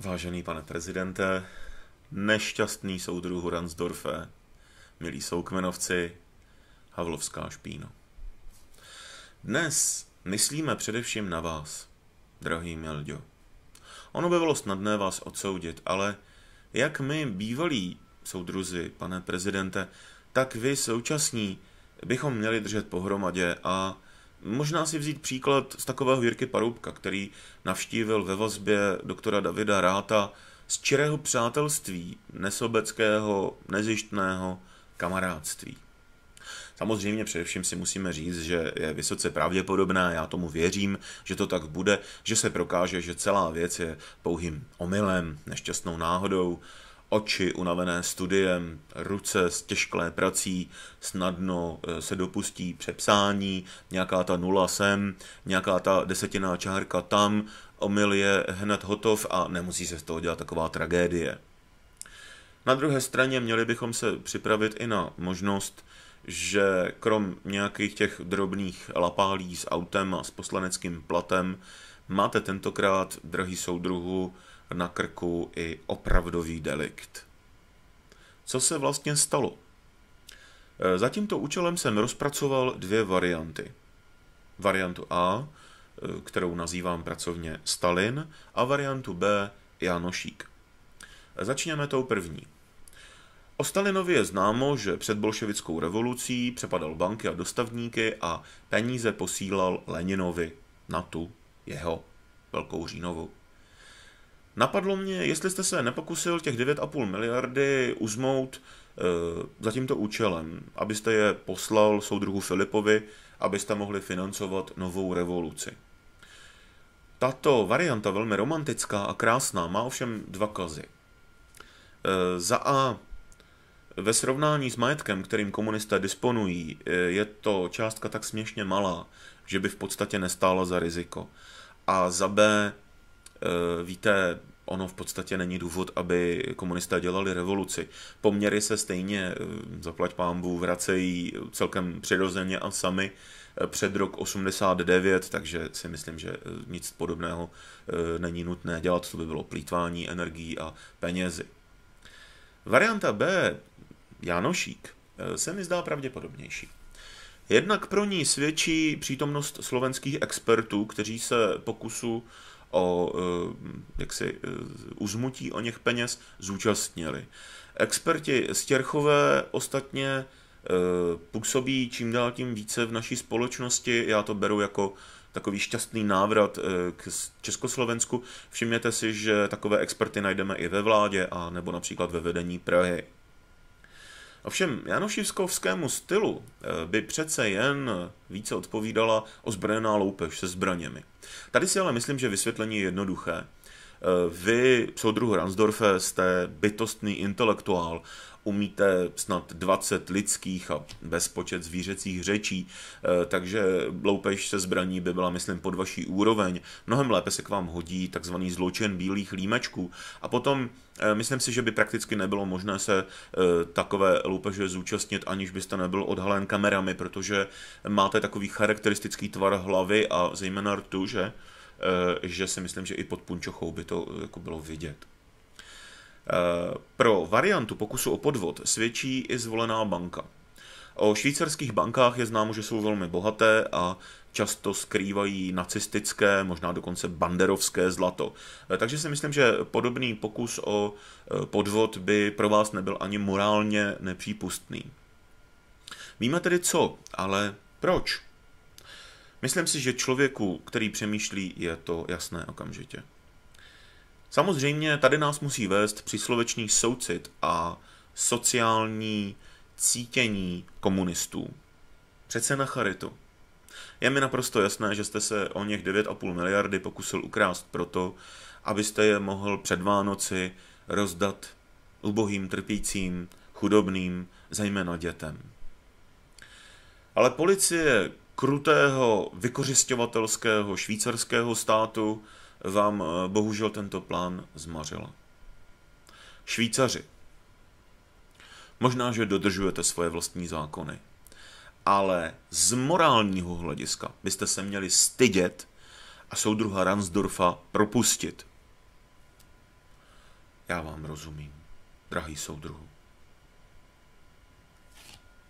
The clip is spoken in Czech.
Vážený pane prezidente, nešťastný soudruhu Ransdorfe, milí soukmenovci, Havlovská špína. Dnes myslíme především na vás, drahý Milďo. Ono by bylo snadné vás odsoudit, ale jak my, bývalí soudruzi, pane prezidente, tak vy současní bychom měli držet pohromadě a možná si vzít příklad z takového Jirky Paroubka, který navštívil ve vazbě doktora Davida Ráta z čirého přátelství, nesobeckého, nezištného kamarádství. Samozřejmě především si musíme říct, že je vysoce pravděpodobné, já tomu věřím, že to tak bude, že se prokáže, že celá věc je pouhým omylem, nešťastnou náhodou, oči unavené studiem, ruce s těžklé prací, snadno e, se dopustí přepsání, nějaká ta nula sem, nějaká ta desetiná čárka tam, omyl je hned hotov a nemusí se z toho dělat taková tragédie. Na druhé straně měli bychom se připravit i na možnost, že krom nějakých těch drobných lapálí s autem a s poslaneckým platem, máte tentokrát, drahý soudruhu, na krku i opravdový delikt. Co se vlastně stalo? E, za tímto účelem jsem rozpracoval dvě varianty. Variantu A, e, kterou nazývám pracovně Stalin, a variantu B, Janošík. E, začněme tou první. O Stalinovi je známo, že před bolševickou revolucí přepadal banky a dostavníky a peníze posílal Leninovi na tu jeho Velkou Řínovu. Napadlo mě, jestli jste se nepokusil těch 9,5 miliardy uzmout e, za tímto účelem, abyste je poslal soudruhu Filipovi, abyste mohli financovat novou revoluci. Tato varianta, velmi romantická a krásná, má ovšem dva kazy. E, za A ve srovnání s majetkem, kterým komunisté disponují, eh, je to částka tak směšně malá, že by v podstatě nestála za riziko. A za B Eh, víte, ono v podstatě není důvod, aby komunisté dělali revoluci. Poměry se stejně, eh, zaplať pámbu, vracejí celkem přirozeně a sami eh, před rok 89, takže si myslím, že nic podobného není nutné dělat, to by bylo plítvání energií a penězi. Varianta B, Janošík, se mi zdá pravděpodobnější. Jednak pro ní svědčí přítomnost slovenských expertů, kteří se pokusu o eh, jaksi, eh, uzmutí o něch peněz zúčastnili. Experti Stěrchové ostatně eh, působí čím dál tím více v naší společnosti. Já to beru jako takový šťastný návrat k Československu. Všimněte si, že takové experty najdeme i ve vládě a nebo například ve vedení Prahy. Ovšem Janošivskovskému stylu eh, by přece jen eh, více odpovídala ozbrojená loupež se zbraněmi. Tady si ale myslím, že vysvětlení je jednoduché. Eh, vy, soudruh Ransdorfe, jste bytostný intelektuál umíte snad 20 lidských a bezpočet zvířecích řečí, eh, takže loupež se zbraní by byla, myslím, pod vaší úroveň. Mnohem lépe se k vám hodí takzvaný zločin bílých límečků. A potom eh, myslím si, že by prakticky nebylo možné se eh, takové loupeže zúčastnit, aniž byste nebyl odhalen kamerami, protože máte takový charakteristický tvar hlavy a zejména rtu, že? že si myslím, že i pod punčochou by to jako bylo vidět. Eh, pro variantu pokusu o podvod svědčí i zvolená banka. O švýcarských bankách je známo, že jsou velmi bohaté a často skrývají nacistické, možná dokonce banderovské zlato. Eh, takže si myslím, že podobný pokus o eh, podvod by pro vás nebyl ani morálně nepřípustný. Víme tedy co, ale proč? Myslím si, že člověku, který přemýšlí, je to jasné okamžitě. Samozřejmě tady nás musí vést příslovečný soucit a sociální cítění komunistů. Přece na charitu. Je mi naprosto jasné, že jste se o něch 9,5 miliardy pokusil ukrást proto, abyste je mohl před Vánoci rozdat ubohým, trpícím, chudobným, zejména dětem. Ale policie krutého, vykořišťovatelského švýcarského státu vám eh, bohužel tento plán zmařila. Švýcaři. Možná, že dodržujete svoje vlastní zákony, ale z morálního hlediska byste se měli stydět a soudruha Ransdorfa propustit. Já vám rozumím, drahý soudruhu.